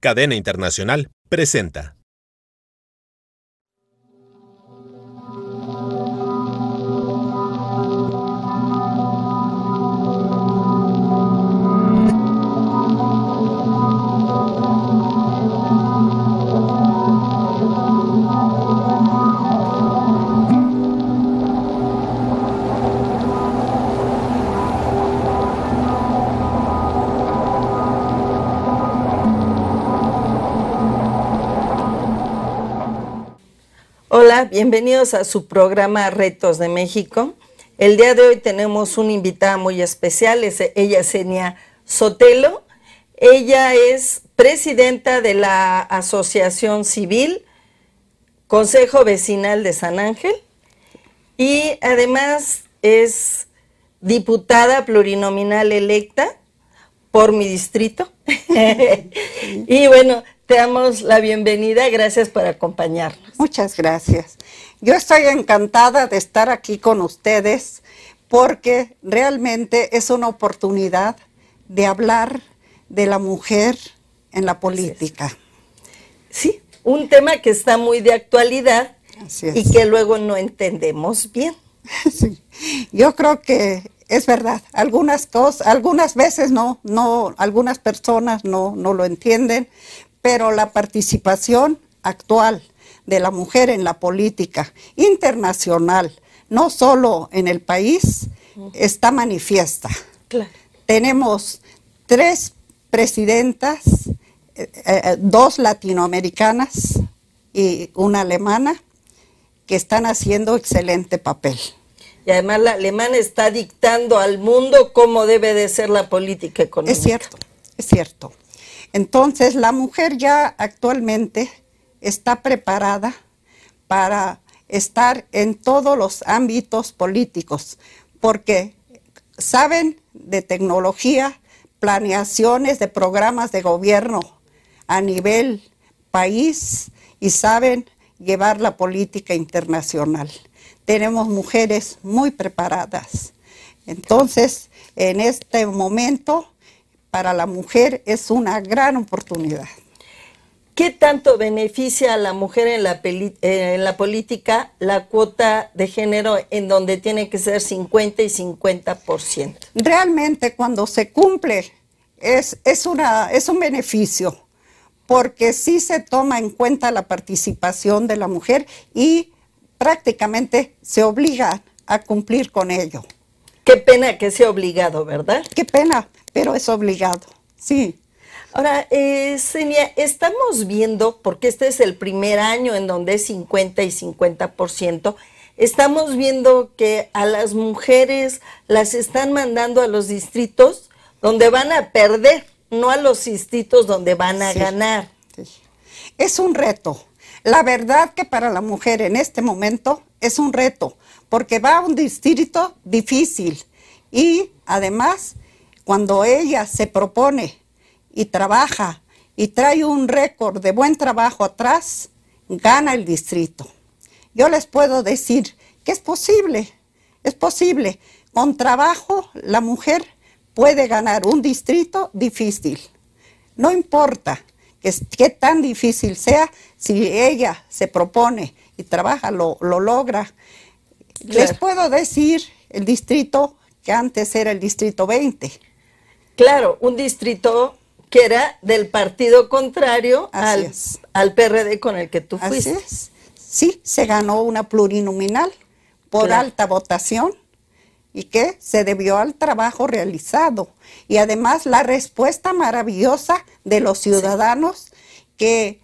Cadena Internacional presenta. Bienvenidos a su programa Retos de México. El día de hoy tenemos una invitada muy especial, es, ella Senia Sotelo. Ella es presidenta de la Asociación Civil Consejo Vecinal de San Ángel y además es diputada plurinominal electa por mi distrito. y bueno, te la bienvenida, gracias por acompañarnos. Muchas gracias. Yo estoy encantada de estar aquí con ustedes porque realmente es una oportunidad de hablar de la mujer en la política. Sí, un tema que está muy de actualidad y que luego no entendemos bien. Yo creo que es verdad, algunas cosas, algunas veces no, no, algunas personas no, no lo entienden, pero la participación actual de la mujer en la política internacional, no solo en el país, está manifiesta. Tenemos tres presidentas, eh, eh, dos latinoamericanas y una alemana, que están haciendo excelente papel. Y además la alemana está dictando al mundo cómo debe de ser la política económica. Es cierto, es cierto. Entonces, la mujer ya actualmente está preparada para estar en todos los ámbitos políticos, porque saben de tecnología, planeaciones de programas de gobierno a nivel país y saben llevar la política internacional. Tenemos mujeres muy preparadas. Entonces, en este momento para la mujer es una gran oportunidad. ¿Qué tanto beneficia a la mujer en la, eh, política la cuota de género en donde tiene que ser 50 y 50%? Realmente cuando se cumple es, es, una, es un beneficio porque sí se toma en cuenta la participación de la mujer y prácticamente se obliga a cumplir con ello. Qué pena que sea obligado, ¿verdad? Qué pena, pero es obligado, sí. Ahora, eh, estamos viendo, porque este es el primer año en donde es 50 y 50%, estamos viendo que a las mujeres las están mandando a los distritos donde van a perder, no a los distritos donde van a ganar. Es un reto. La verdad que para la mujer en este momento es un reto, porque va a un distrito difícil y además cuando ella se propone y trabaja y trae un récord de buen trabajo atrás, gana el distrito. Yo les puedo decir que es posible, es posible. Con trabajo la mujer puede ganar un distrito difícil. No importa qué tan difícil sea, si ella se propone y trabaja, lo logra. Les puedo decir el distrito que antes era el distrito 20. Claro, un distrito que era del partido contrario al, al, PRD con el que tú fuiste. Así es. Sí, se ganó una plurinominal por alta votación y que se debió al trabajo realizado y además la respuesta maravillosa de los ciudadanos que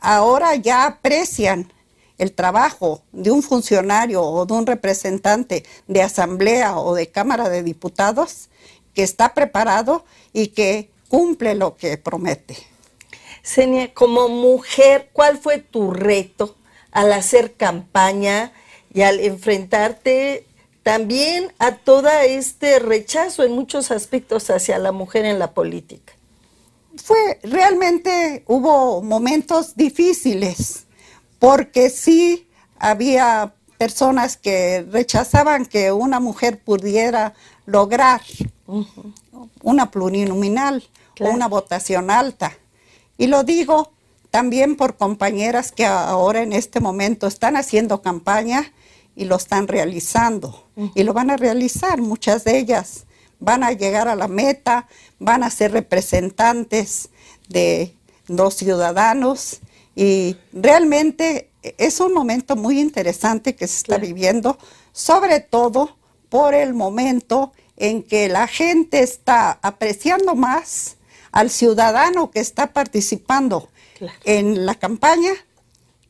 ahora ya aprecian el trabajo de un funcionario o de un representante de asamblea o de Cámara de Diputados que está preparado y que cumple lo que promete. Senia, como mujer, ¿cuál fue tu reto al hacer campaña y al enfrentarte también a todo este rechazo en muchos aspectos hacia la mujer en la política? Fue realmente hubo momentos difíciles porque sí había personas que rechazaban que una mujer pudiera lograr una plurinominal o una votación alta. Y lo digo también por compañeras que ahora en este momento están haciendo campaña y lo están realizando. Y lo van a realizar muchas de ellas. Van a llegar a la meta, van a ser representantes de los ciudadanos y realmente es un momento muy interesante que se está viviendo, sobre todo por el momento en que la gente está apreciando más al ciudadano que está participando en la campaña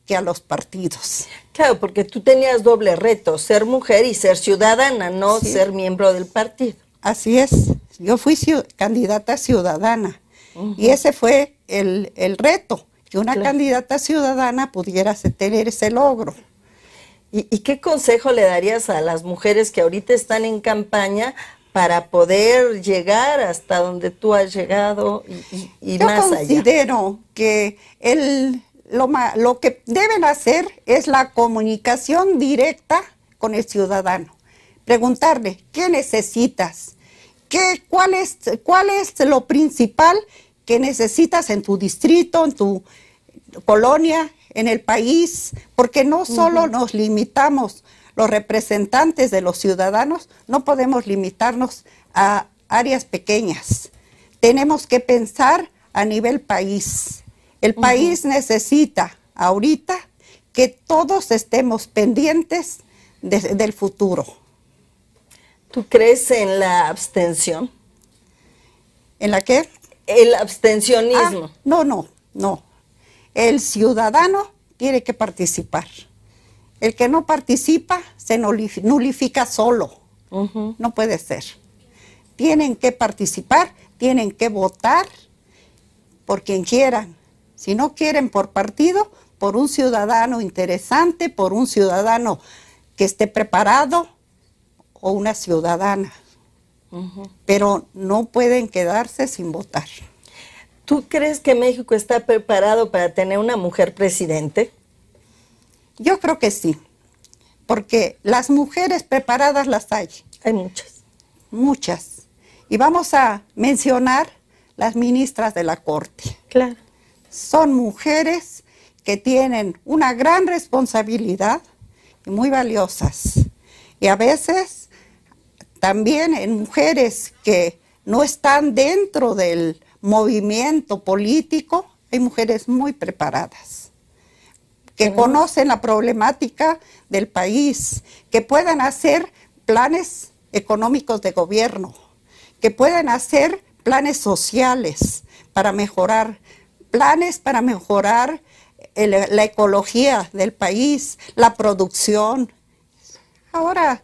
que a los partidos. Claro, porque tú tenías doble reto, ser mujer y ser ciudadana, no ser miembro del partido. Así es, yo fui candidata ciudadana y ese fue el reto que una candidata ciudadana pudiera tener ese logro. ¿Y, qué consejo le darías a las mujeres que ahorita están en campaña para poder llegar hasta donde tú has llegado y, más allá. Yo considero que el, lo, lo que deben hacer es la comunicación directa con el ciudadano. Preguntarle, ¿qué necesitas? ¿Qué, cuál, es, ¿Cuál es lo principal qué necesitas en tu distrito, en tu colonia, en el país, porque no solo nos limitamos los representantes de los ciudadanos, no podemos limitarnos a áreas pequeñas. Tenemos que pensar a nivel país. El país necesita ahorita que todos estemos pendientes del futuro. ¿Tú crees en la abstención? ¿En la qué? el abstencionismo. Ah, no, no, no. El ciudadano tiene que participar. El que no participa se nulifica solo. No puede ser. Tienen que participar, tienen que votar por quien quieran. Si no quieren por partido, por un ciudadano interesante, por un ciudadano que esté preparado o una ciudadana pero no pueden quedarse sin votar. ¿Tú crees que México está preparado para tener una mujer presidente? Yo creo que sí, porque las mujeres preparadas las hay. Hay muchas. Muchas. Y vamos a mencionar las ministras de la Corte. Claro. Son mujeres que tienen una gran responsabilidad y muy valiosas. Y a veces también en mujeres que no están dentro del movimiento político, hay mujeres muy preparadas, que conocen la problemática del país, que puedan hacer planes económicos de gobierno, que puedan hacer planes sociales para mejorar, planes para mejorar la ecología del país, la producción. Ahora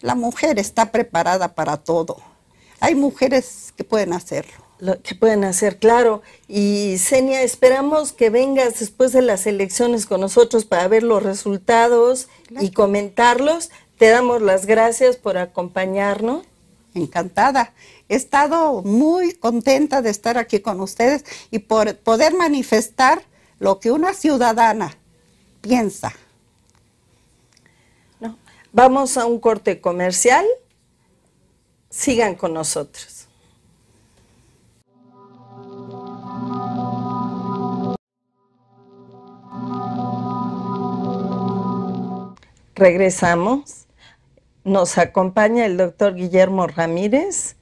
la mujer está preparada para todo. Hay mujeres que pueden hacerlo. que pueden hacer, claro. Y Senia, esperamos que vengas después de las elecciones con nosotros para ver los resultados y comentarlos. Te damos las gracias por acompañarnos. Encantada. He estado muy contenta de estar aquí con ustedes y por poder manifestar lo que una ciudadana piensa. No. Vamos a un corte comercial. Sigan con nosotros. Regresamos. Nos acompaña el doctor Guillermo Ramírez.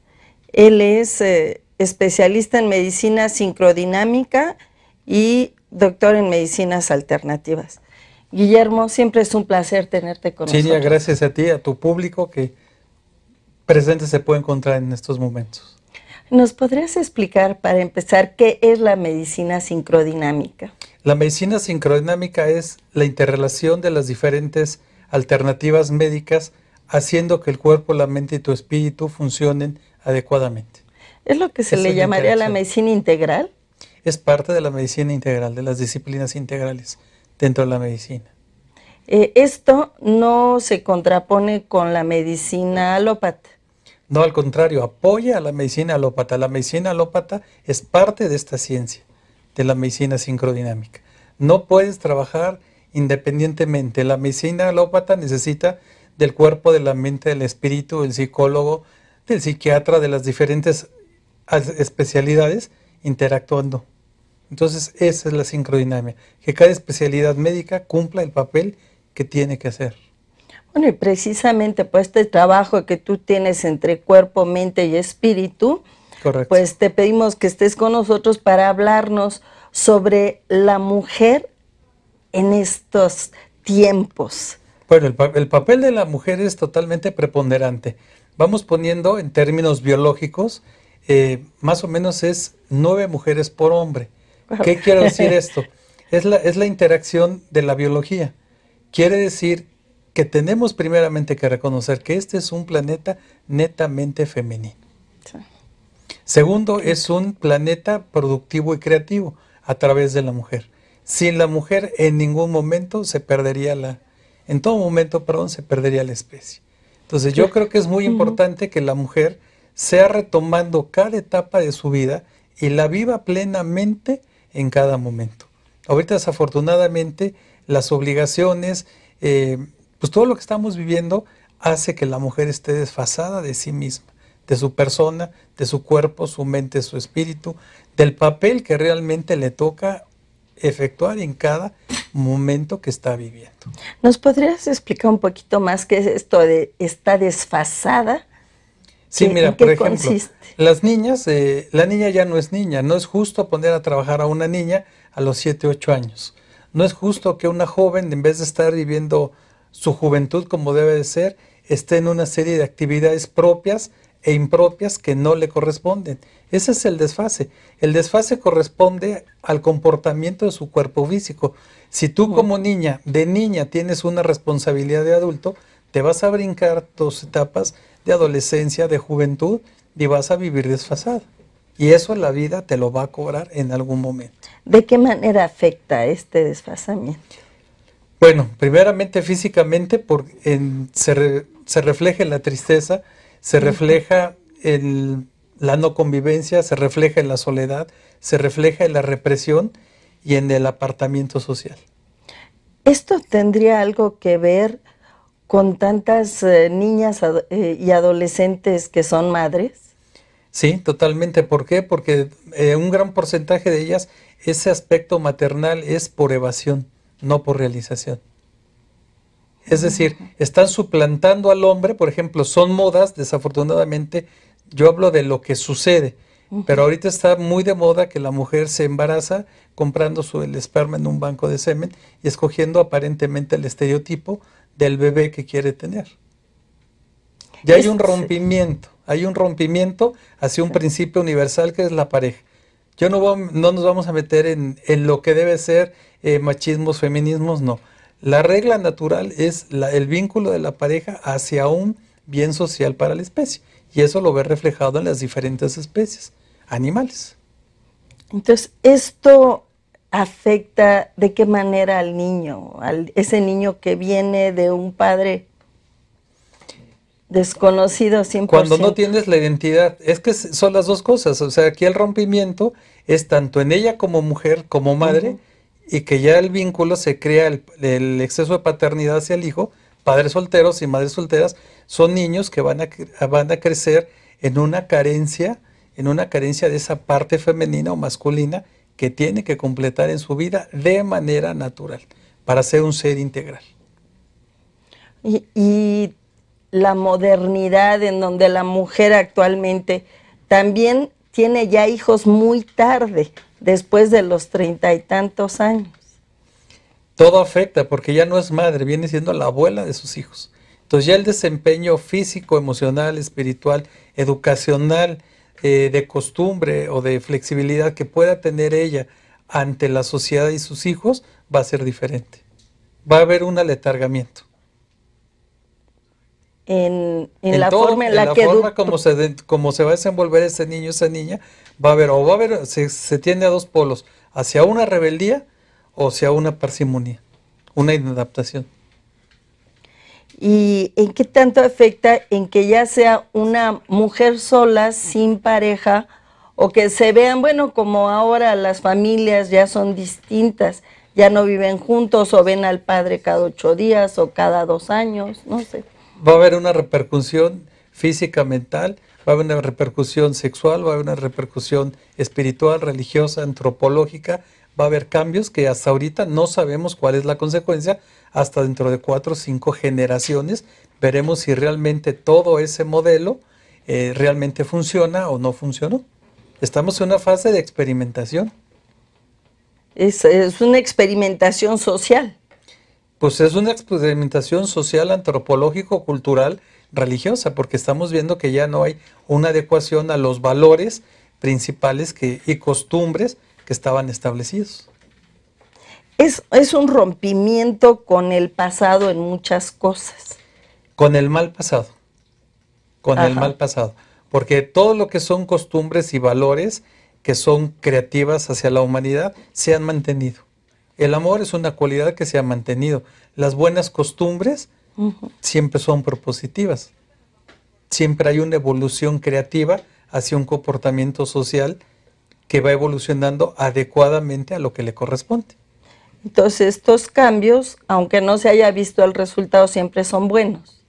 Él es eh, especialista en medicina sincrodinámica y doctor en medicinas alternativas. Guillermo, siempre es un placer tenerte con nosotros. nosotros. gracias a ti, a tu público que presente se puede encontrar en estos momentos. ¿Nos podrías explicar para empezar qué es la medicina sincrodinámica? La medicina sincrodinámica es la interrelación de las diferentes alternativas médicas haciendo que el cuerpo, la mente y tu espíritu funcionen adecuadamente. ¿Es lo que se le llamaría la medicina integral? Es parte de la medicina integral, de las disciplinas integrales dentro de la medicina. Eh, esto no se contrapone con la medicina alópata. No, al contrario, apoya a la medicina alópata. La medicina alópata es parte de esta ciencia, de la medicina sincrodinámica. No puedes trabajar independientemente. La medicina alópata necesita del cuerpo, de la mente, del espíritu, del psicólogo, del psiquiatra, de las diferentes especialidades interactuando. Entonces, esa es la sincrodinamia, que cada especialidad médica cumpla el papel que tiene que hacer. Bueno, y precisamente por pues, este trabajo que tú tienes entre cuerpo, mente y espíritu, pues te pedimos que estés con nosotros para hablarnos sobre la mujer en estos tiempos. Bueno, el, papel de la mujer es totalmente preponderante. Vamos poniendo en términos biológicos, eh, más o menos es nueve mujeres por hombre. ¿Qué quiero decir esto? Es la, interacción de la biología. Quiere decir que tenemos primeramente que reconocer que este es un planeta netamente femenino. Segundo, es un planeta productivo y creativo a través de la mujer. Sin la mujer en ningún momento se perdería la, en todo momento, perdón, se perdería la especie. Entonces yo creo que es muy importante que la mujer sea retomando cada etapa de su vida y la viva plenamente en cada momento. Ahorita desafortunadamente las obligaciones, eh, pues todo lo que estamos viviendo hace que la mujer esté desfasada de sí misma, de su persona, de su cuerpo, su mente, su espíritu, del papel que realmente le toca efectuar en cada momento que está viviendo. ¿Nos podrías explicar un poquito más qué es esto de estar desfasada Sí, mira, por ejemplo, las niñas, eh, la niña ya no es niña, no es justo poner a trabajar a una niña a los 7, 8 años. No es justo que una joven, en vez de estar viviendo su juventud como debe de ser, esté en una serie de actividades propias e impropias que no le corresponden. Ese es el desfase. El desfase corresponde al comportamiento de su cuerpo físico. Si tú como niña, de niña, tienes una responsabilidad de adulto, te vas a brincar dos etapas de adolescencia, de juventud, y vas a vivir desfasado. Y eso la vida te lo va a cobrar en algún momento. ¿De qué manera afecta este desfasamiento? Bueno, primeramente físicamente, porque se, se, refleja en la tristeza, se refleja en la no convivencia, se refleja en la soledad, se refleja en la represión y en el apartamiento social. ¿Esto tendría algo que ver con tantas eh, niñas eh, y adolescentes que son madres? Sí, totalmente. ¿Por qué? Porque eh, un gran porcentaje de ellas, ese aspecto maternal es por evasión, no por realización. Es decir, están suplantando al hombre, por ejemplo, son modas, desafortunadamente, yo hablo de lo que sucede, pero ahorita está muy de moda que la mujer se embaraza comprando su, el esperma en un banco de semen y escogiendo aparentemente el estereotipo del bebé que quiere tener. Ya hay un rompimiento, hay un rompimiento hacia un principio universal que es la pareja. Yo no, no nos vamos a meter en, lo que debe ser eh, machismos, feminismos, no. La regla natural es la, el vínculo de la pareja hacia un bien social para la especie. Y eso lo ve reflejado en las diferentes especies animales. Entonces, esto afecta de qué manera al niño, al, ese niño que viene de un padre desconocido 100%. Cuando no tienes la identidad, es que son las dos cosas, o sea, aquí el rompimiento es tanto en ella como mujer, como madre, y que ya el vínculo se crea, el, exceso de paternidad hacia el hijo, padres solteros y madres solteras, son niños que van a, van a crecer en una carencia, en una carencia de esa parte femenina o masculina, que tiene que completar en su vida de manera natural para ser un ser integral. Y, la modernidad en donde la mujer actualmente también tiene ya hijos muy tarde, después de los treinta y tantos años. Todo afecta porque ya no es madre, viene siendo la abuela de sus hijos. Entonces ya el desempeño físico, emocional, espiritual, educacional, eh, de costumbre o de flexibilidad que pueda tener ella ante la sociedad y sus hijos va a ser diferente. Va a haber un aletargamiento. En, en, la forma en, la, que como se, como se va a desenvolver ese niño, esa niña, va a haber, o va a haber, se, se tiende a dos polos, hacia una rebeldía o hacia una parsimonia, una inadaptación y en qué tanto afecta en que ya sea una mujer sola, sin pareja, o que se vean, bueno, como ahora las familias ya son distintas, ya no viven juntos o ven al padre cada ocho días o cada dos años, no sé. Va a haber una repercusión física, mental, va a haber una repercusión sexual, va a haber una repercusión espiritual, religiosa, antropológica, va a haber cambios que hasta ahorita no sabemos cuál es la consecuencia, hasta dentro de cuatro o cinco generaciones veremos si realmente todo ese modelo eh, realmente funciona o no funcionó. Estamos en una fase de experimentación. Es, una experimentación social. Pues es una experimentación social, antropológico, cultural, religiosa, porque estamos viendo que ya no hay una adecuación a los valores principales y costumbres que estaban establecidos. Es, un rompimiento con el pasado en muchas cosas. Con el mal pasado. Con el mal pasado. Porque todo lo que son costumbres y valores que son creativas hacia la humanidad se han mantenido. El amor es una cualidad que se ha mantenido. Las buenas costumbres siempre son propositivas. Siempre hay una evolución creativa hacia un comportamiento social que va evolucionando adecuadamente a lo que le corresponde. Entonces, estos cambios, aunque no se haya visto el resultado, siempre son buenos.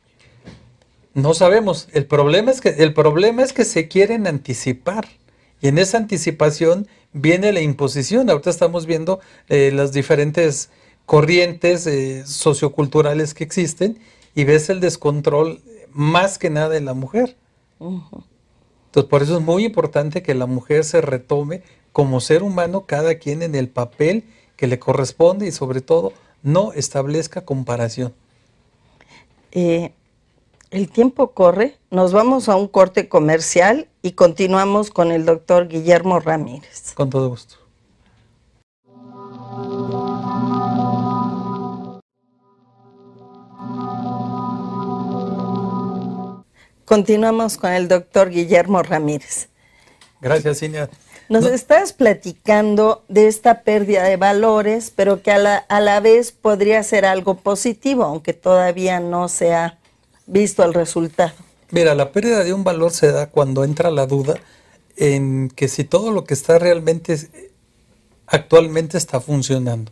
No sabemos. El problema es que, el problema es que se quieren anticipar. Y en esa anticipación viene la imposición. Ahorita estamos viendo eh, las diferentes corrientes eh, socioculturales que existen y ves el descontrol más que nada en la mujer. Entonces, por eso es muy importante que la mujer se retome como ser humano, cada quien en el papel que le corresponde y sobre todo no establezca comparación. Eh, el tiempo corre, nos vamos a un corte comercial y continuamos con el doctor Guillermo Ramírez. Con todo gusto. Continuamos con el doctor Guillermo Ramírez. Gracias, Cinia. Nos estás platicando de esta pérdida de valores, pero que a la, a la, vez podría ser algo positivo, aunque todavía no se ha visto el resultado. Mira, la pérdida de un valor se da cuando entra la duda en que si todo lo que está realmente actualmente está funcionando.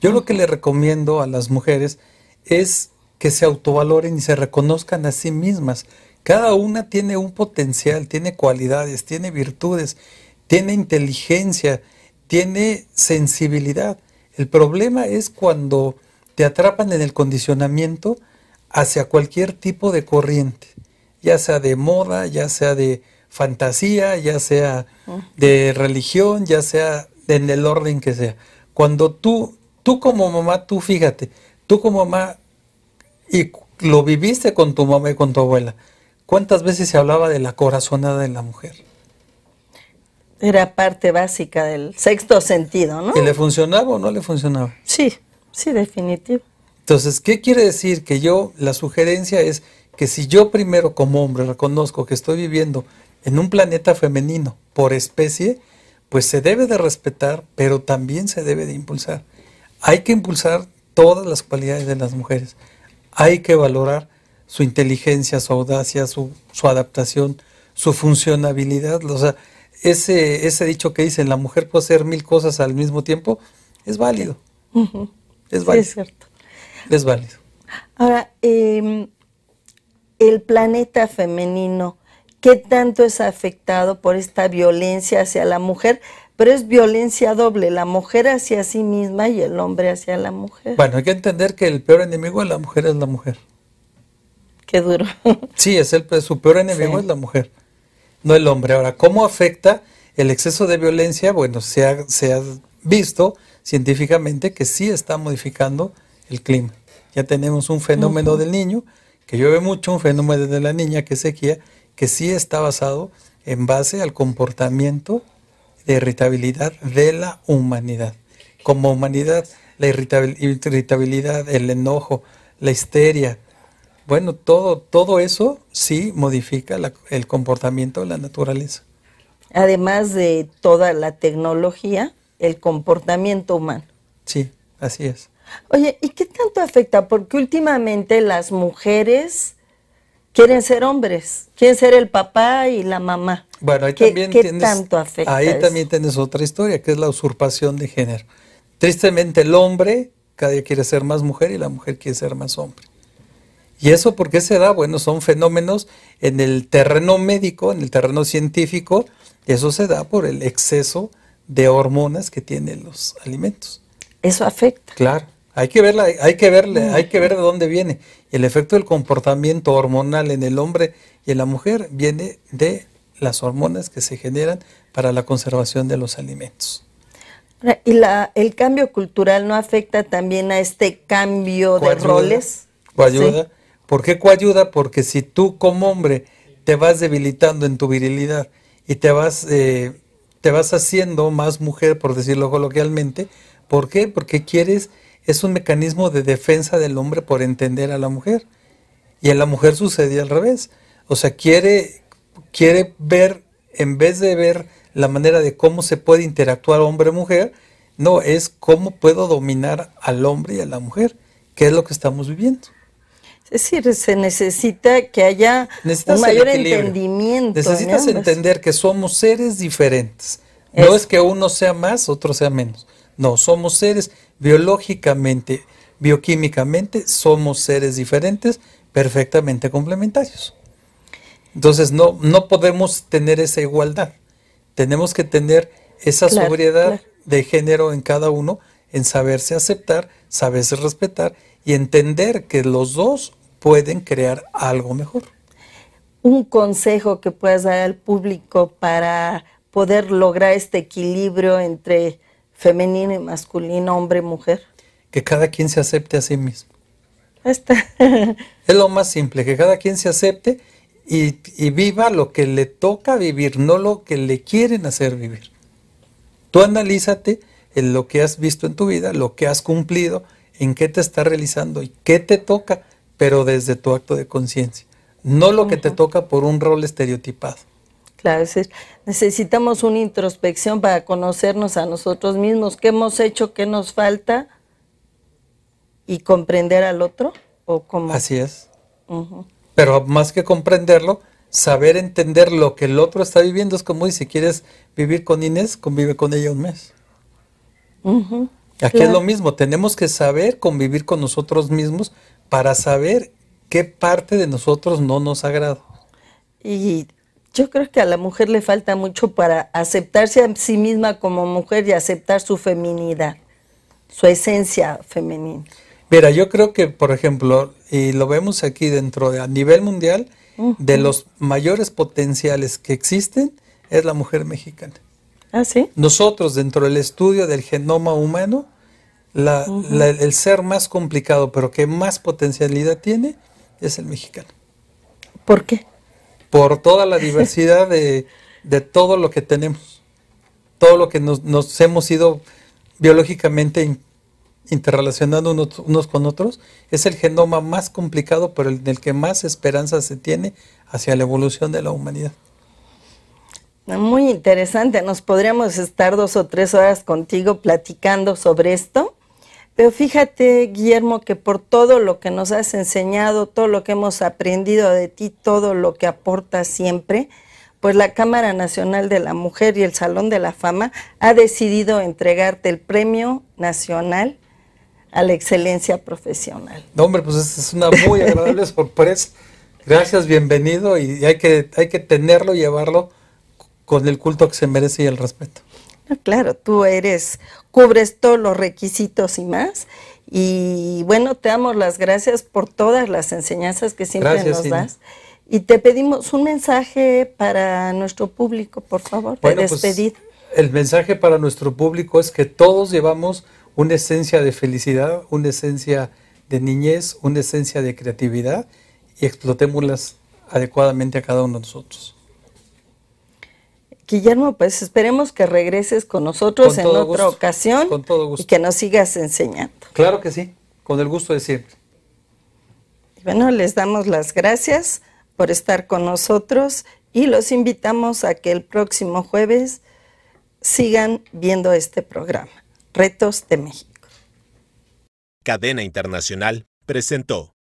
Yo lo que le recomiendo a las mujeres es que se autovaloren y se reconozcan a sí mismas, cada una tiene un potencial, tiene cualidades, tiene virtudes, tiene inteligencia, tiene sensibilidad. El problema es cuando te atrapan en el condicionamiento hacia cualquier tipo de corriente, ya sea de moda, ya sea de fantasía, ya sea de religión, ya sea en el orden que sea. Cuando tú, tú como mamá, tú fíjate, tú como mamá, y lo viviste con tu mamá y con tu abuela, ¿Cuántas veces se hablaba de la corazonada de la mujer? Era parte básica del sexto sentido, ¿no? ¿Y le funcionaba o no le funcionaba? Sí, sí, definitivo. Entonces, ¿qué quiere decir? Que yo, la sugerencia es que si yo primero como hombre reconozco que estoy viviendo en un planeta femenino por especie, pues se debe de respetar, pero también se debe de impulsar. Hay que impulsar todas las cualidades de las mujeres. Hay que valorar su inteligencia, su audacia, su, adaptación, su funcionabilidad. O sea, ese, ese dicho que dicen, la mujer puede hacer mil cosas al mismo tiempo, es válido. Es válido. es cierto. Es válido. Ahora, em, el planeta femenino, ¿qué tanto es afectado por esta violencia hacia la mujer? Pero es violencia doble, la mujer hacia sí misma y el hombre hacia la mujer. Bueno, hay que entender que el peor enemigo de la mujer es la mujer. sí, es el, su peor enemigo es la mujer, no el hombre. Ahora, ¿cómo afecta el exceso de violencia? Bueno, se ha, visto científicamente que sí está modificando el clima. Ya tenemos un fenómeno del niño, que llueve mucho, un fenómeno de la niña, que sequía, que sí está basado en base al comportamiento de irritabilidad de la humanidad. Como humanidad, la irritabilidad, el enojo, la histeria, bueno, todo, todo eso sí modifica el comportamiento de la naturaleza. Además de toda la tecnología, el comportamiento humano. Sí, así es. Oye, ¿y qué tanto afecta? Porque últimamente las mujeres quieren ser hombres, quieren ser el papá y la mamá. Bueno, ahí también tanto ahí también tienes otra historia, que es la usurpación de género. Tristemente el hombre cada día quiere ser más mujer y la mujer quiere ser más hombre. ¿Y eso por qué se da? Bueno, son fenómenos en el terreno médico, en el terreno científico, eso se da por el exceso de hormonas que tienen los alimentos. Eso afecta. Claro, hay que verla, hay que verle, mm. hay que ver de dónde viene. El efecto del comportamiento hormonal en el hombre y en la mujer viene de las hormonas que se generan para la conservación de los alimentos. ¿Y la, el cambio cultural no afecta también a este cambio de roles? Ayuda. ayuda. ¿Por qué coayuda? Porque si tú como hombre te vas debilitando en tu virilidad y te vas, eh, te vas haciendo más mujer, por decirlo coloquialmente, ¿por qué? Porque quieres, es un mecanismo de defensa del hombre por entender a la mujer. Y a la mujer sucede al revés. O sea, quiere, quiere ver, en vez de ver la manera de cómo se puede interactuar hombre-mujer, no, es cómo puedo dominar al hombre y a la mujer, que es lo que estamos viviendo. Es decir, se necesita que haya un mayor entendimiento. Necesitas entender que somos seres diferentes. No es que uno sea más, otro sea menos. No, somos seres biológicamente, bioquímicamente, somos seres diferentes, perfectamente complementarios. Entonces no, no podemos tener esa igualdad. Tenemos que tener esa sobriedad de género en cada uno, en saberse aceptar, saberse respetar y entender que los dos pueden crear algo mejor. Un consejo que puedas dar al público para poder lograr este equilibrio entre femenino y masculino, hombre y mujer. Que cada quien se acepte a sí mismo. Está. es lo más simple, que cada quien se acepte y, viva lo que le toca vivir, no lo que le quieren hacer vivir. Tú analízate en lo que has visto en tu vida, lo que has cumplido, en qué te está realizando y qué te toca pero desde tu acto de conciencia, no lo que te toca por un rol estereotipado. Claro, necesitamos una introspección para conocernos a nosotros mismos, qué hemos hecho, qué nos falta y comprender al otro o cómo. Así es. Pero más que comprenderlo, saber entender lo que el otro está viviendo es como si quieres vivir con Inés, convive con ella un mes. Aquí es lo mismo, tenemos que saber convivir con nosotros mismos para saber qué parte de nosotros no nos agrada. Y yo creo que a la mujer le falta mucho para aceptarse a sí misma como mujer y aceptar su feminidad, su esencia femenina. Mira, yo creo que, por ejemplo, y lo vemos aquí dentro de a nivel mundial, de los mayores potenciales que existen es la mujer mexicana. ¿Ah, sí? Nosotros dentro del estudio del genoma humano el ser más complicado, pero que más potencialidad tiene, es el mexicano. ¿Por qué? Por toda la diversidad de, todo lo que tenemos, todo lo que nos, hemos ido biológicamente interrelacionando unos, unos, con otros, es el genoma más complicado, pero en el que más esperanza se tiene hacia la evolución de la humanidad. Ah, muy interesante, nos podríamos estar dos o tres horas contigo platicando sobre esto, pero fíjate, Guillermo, que por todo lo que nos has enseñado, todo lo que hemos aprendido de ti, todo lo que aportas siempre, pues la Cámara Nacional de la Mujer y el Salón de la Fama ha decidido entregarte el Premio Nacional a la Excelencia Profesional. No, hombre, pues es una muy agradable sorpresa. Gracias, bienvenido y hay que, hay que tenerlo, llevarlo con el culto que se merece y el respeto. Ah, claro, tú eres, cubres todos los requisitos y más. Y bueno, te damos las gracias por todas las enseñanzas que siempre nos das. Y te pedimos un mensaje para nuestro público, por favor, te de pues, despedir. el mensaje para nuestro público es que todos llevamos una esencia de felicidad, una esencia de niñez, una esencia de creatividad y explotémoslas adecuadamente a cada uno de nosotros. Guillermo, pues esperemos que regreses con nosotros en otra ocasión y que nos sigas enseñando. Claro que sí, con el gusto de siempre. bueno, les damos las gracias por estar con nosotros y los invitamos a que el próximo jueves sigan viendo este programa, Retos de México. Cadena Internacional presentó.